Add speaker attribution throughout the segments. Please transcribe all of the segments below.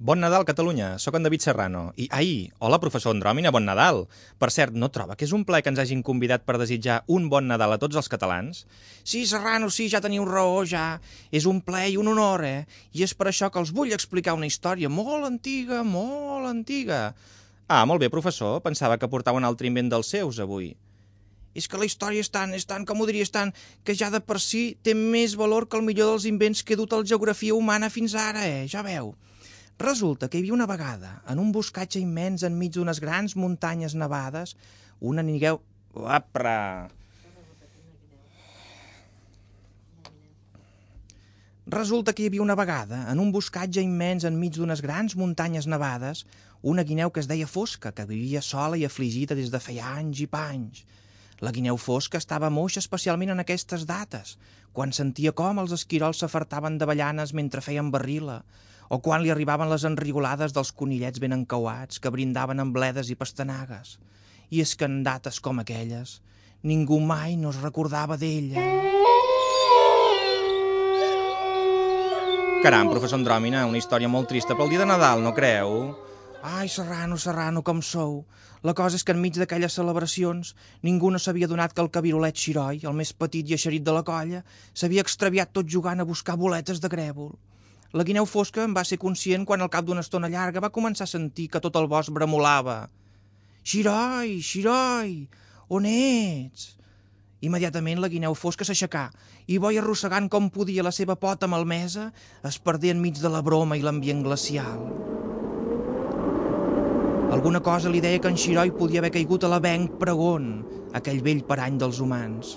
Speaker 1: Bon Nadal, Catalunya. Soc en David Serrano. I, ai, hola, professor Andròmina, bon Nadal. Per cert, no troba que és un plaer que ens hagin convidat per desitjar un bon Nadal a tots els catalans? Sí, Serrano, sí, ja teniu raó, ja. És un plaer i un honor, eh? I és per això que els vull explicar una història molt antiga, molt antiga. Ah, molt bé, professor. Pensava que portava un altre invent dels seus, avui. És que la història és tan, és tan, com ho diries, tan, que ja de per si té més valor que el millor dels invents que he dut a la geografia humana fins ara, eh? Ja veu. Resulta que hi havia una vegada, en un buscatge immens enmig d'unes grans muntanyes nevades, una nigueu... Apra! Resulta que hi havia una vegada, en un buscatge immens enmig d'unes grans muntanyes nevades, una guineu que es deia Fosca, que vivia sola i afligida des de feia anys i panys. La guineu fosca estava moixa especialment en aquestes dates, quan sentia com els esquirols s'afartaven de ballanes mentre feien barrila, o quan li arribaven les enrigolades dels conillets ben encauats que brindaven amb bledes i pastanagues. I és que en dates com aquelles, ningú mai no es recordava d'ella. Caram, professor Andròmina, una història molt trista pel dia de Nadal, no creu? Ai, Serrano, Serrano, com sou! La cosa és que enmig d'aquelles celebracions ningú no s'havia donat que el cabirolet Xiroi, el més petit i eixerit de la colla, s'havia extraviat tot jugant a buscar boletes de grèvol. La guineu fosca en va ser conscient quan al cap d'una estona llarga va començar a sentir que tot el bosc bremolava. «Xiroi, Xiroi, on ets?» Immediatament la guineu fosca s'aixecà i, boi arrossegant com podia la seva pota malmesa, es perdé enmig de la broma i l'ambient glacial. Alguna cosa li deia que en Xiroi podia haver caigut a la venc pregon, aquell vell parany dels humans.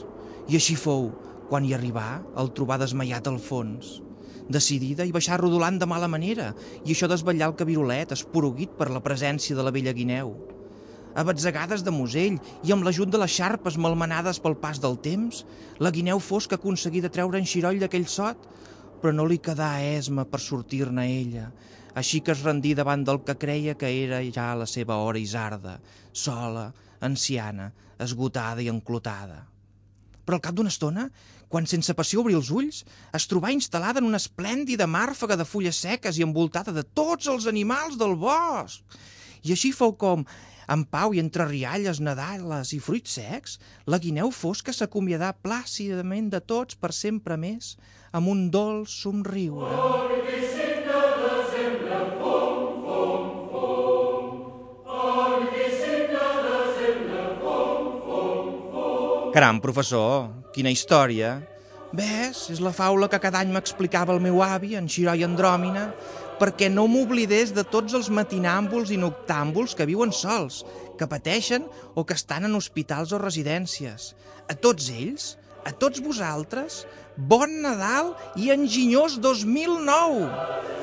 Speaker 1: I així fou, quan hi arribà, el trobà desmaiat al fons decidida, i baixar rodolant de mala manera, i això desvetllar el cabirolet, esporuguit per la presència de la vella guineu. A batzegades de musell i amb l'ajut de les xarpes malmenades pel pas del temps, la guineu fosca aconseguí de treure en xiroll d'aquell sot, però no li quedà esma per sortir-ne ella, així que es rendí davant del que creia que era ja la seva hora isarda, sola, anciana, esgotada i enclotada però al cap d'una estona, quan sense passió obri els ulls, es trobà instal·lada en una esplèndida màrfaga de fulles seques i envoltada de tots els animals del bosc. I així fou com, en pau i entre rialles, nadales i fruits secs, la guineu fosca s'acomiadà plàcidament de tots per sempre més amb un dolç somriure. Oh, Caram, professor, quina història. Ves, és la faula que cada any m'explicava el meu avi, en Xiroi Andròmina, perquè no m'oblidés de tots els matinàmbuls i noctàmbuls que viuen sols, que pateixen o que estan en hospitals o residències. A tots ells, a tots vosaltres, bon Nadal i enginyós 2009!